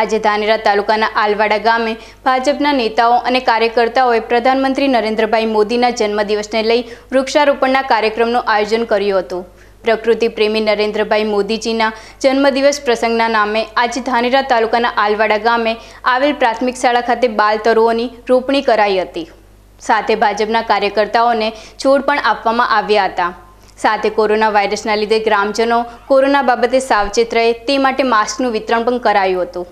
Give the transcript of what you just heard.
આજે ધાનેરા તાલુકાના આલવાડા ગામે ભાજપના નેતાઓ અને કાર્યકર્તાઓએ પ્રધાનમંત્રી નરેન્દ્રભાઈ મોદીના જન્મદિવસને લઈ વૃક્ષારોપણના કાર્યક્રમનું આયોજન કર્યું હતું પ્રકૃતિ પ્રેમી નરેન્દ્રભાઈ મોદીજીના જન્મદિવસ પ્રસંગના નામે આજે ધાનેરા તાલુકાના આલવાડા ગામે આવેલ પ્રાથમિક શાળા ખાતે બાલ રોપણી કરાઈ હતી સાથે ભાજપના કાર્યકર્તાઓને છોડ પણ આપવામાં આવ્યા હતા સાથે કોરોના વાયરસના લીધે ગ્રામજનો કોરોના બાબતે સાવચેત રહે તે માટે માસ્કનું વિતરણ પણ કરાયું હતું